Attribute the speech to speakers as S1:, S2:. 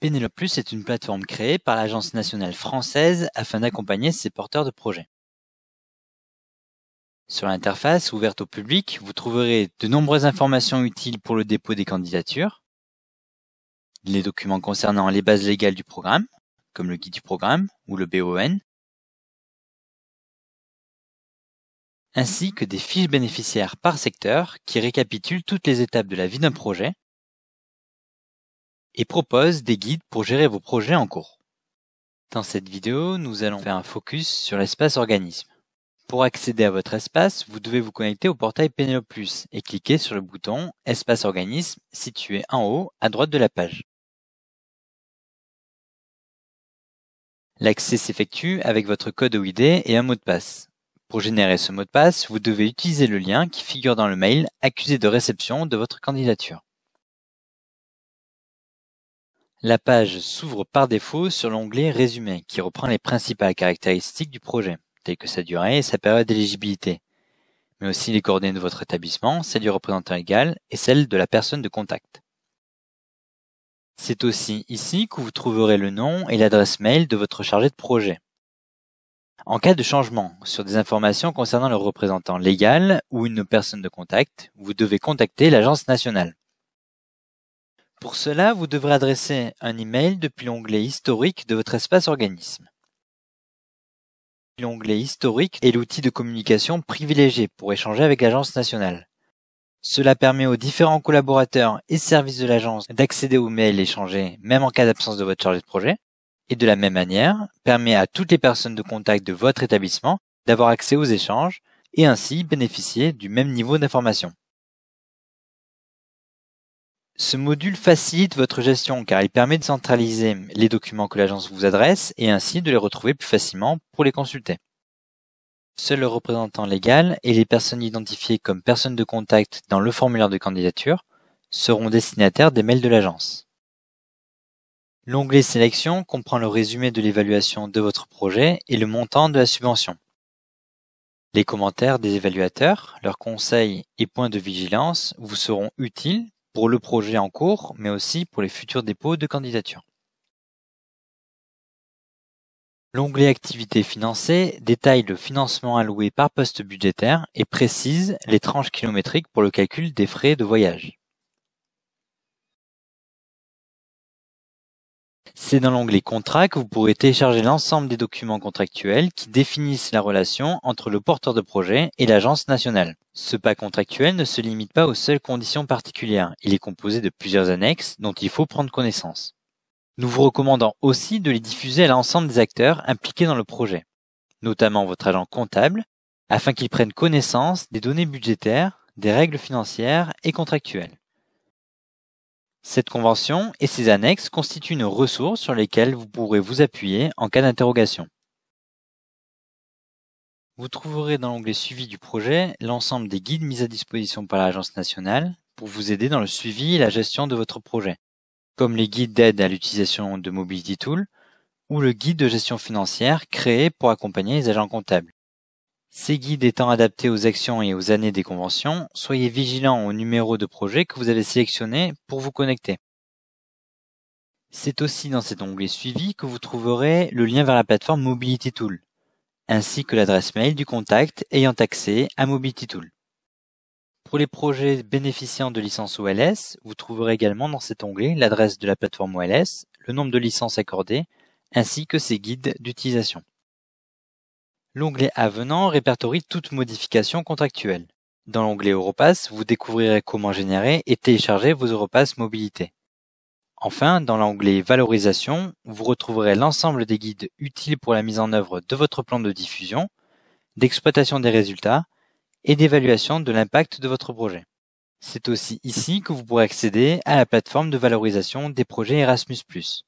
S1: Pénélope Plus est une plateforme créée par l'Agence nationale française afin d'accompagner ses porteurs de projets. Sur l'interface ouverte au public, vous trouverez de nombreuses informations utiles pour le dépôt des candidatures, les documents concernant les bases légales du programme, comme le guide du programme ou le BON, ainsi que des fiches bénéficiaires par secteur qui récapitulent toutes les étapes de la vie d'un projet et propose des guides pour gérer vos projets en cours. Dans cette vidéo, nous allons faire un focus sur l'espace organisme. Pour accéder à votre espace, vous devez vous connecter au portail Pénélope et cliquer sur le bouton Espace organisme situé en haut à droite de la page. L'accès s'effectue avec votre code OID et un mot de passe. Pour générer ce mot de passe, vous devez utiliser le lien qui figure dans le mail accusé de réception de votre candidature. La page s'ouvre par défaut sur l'onglet Résumé qui reprend les principales caractéristiques du projet, telles que sa durée et sa période d'éligibilité, mais aussi les coordonnées de votre établissement, celle du représentant légal et celle de la personne de contact. C'est aussi ici que vous trouverez le nom et l'adresse mail de votre chargé de projet. En cas de changement sur des informations concernant le représentant légal ou une personne de contact, vous devez contacter l'agence nationale. Pour cela, vous devrez adresser un email depuis l'onglet Historique de votre espace organisme. L'onglet Historique est l'outil de communication privilégié pour échanger avec l'agence nationale. Cela permet aux différents collaborateurs et services de l'agence d'accéder aux mails échangés même en cas d'absence de votre chargé de projet, et de la même manière, permet à toutes les personnes de contact de votre établissement d'avoir accès aux échanges et ainsi bénéficier du même niveau d'information. Ce module facilite votre gestion car il permet de centraliser les documents que l'agence vous adresse et ainsi de les retrouver plus facilement pour les consulter. Seuls le représentant légal et les personnes identifiées comme personnes de contact dans le formulaire de candidature seront destinataires des mails de l'agence. L'onglet Sélection comprend le résumé de l'évaluation de votre projet et le montant de la subvention. Les commentaires des évaluateurs, leurs conseils et points de vigilance vous seront utiles pour le projet en cours mais aussi pour les futurs dépôts de candidature. L'onglet Activités financées détaille le financement alloué par poste budgétaire et précise les tranches kilométriques pour le calcul des frais de voyage. C'est dans l'onglet Contrat que vous pourrez télécharger l'ensemble des documents contractuels qui définissent la relation entre le porteur de projet et l'agence nationale. Ce pas contractuel ne se limite pas aux seules conditions particulières, il est composé de plusieurs annexes dont il faut prendre connaissance. Nous vous recommandons aussi de les diffuser à l'ensemble des acteurs impliqués dans le projet, notamment votre agent comptable, afin qu'ils prennent connaissance des données budgétaires, des règles financières et contractuelles. Cette convention et ses annexes constituent une ressource sur lesquelles vous pourrez vous appuyer en cas d'interrogation. Vous trouverez dans l'onglet Suivi du projet l'ensemble des guides mis à disposition par l'Agence nationale pour vous aider dans le suivi et la gestion de votre projet, comme les guides d'aide à l'utilisation de Mobility Tool ou le guide de gestion financière créé pour accompagner les agents comptables. Ces guides étant adaptés aux actions et aux années des conventions, soyez vigilants au numéro de projet que vous avez sélectionné pour vous connecter. C'est aussi dans cet onglet Suivi que vous trouverez le lien vers la plateforme Mobility Tool, ainsi que l'adresse mail du contact ayant accès à Mobility Tool. Pour les projets bénéficiant de licences OLS, vous trouverez également dans cet onglet l'adresse de la plateforme OLS, le nombre de licences accordées, ainsi que ses guides d'utilisation. L'onglet Avenant répertorie toute modification contractuelle. Dans l'onglet Europass, vous découvrirez comment générer et télécharger vos Europass Mobilité. Enfin, dans l'onglet Valorisation, vous retrouverez l'ensemble des guides utiles pour la mise en œuvre de votre plan de diffusion, d'exploitation des résultats et d'évaluation de l'impact de votre projet. C'est aussi ici que vous pourrez accéder à la plateforme de valorisation des projets Erasmus+.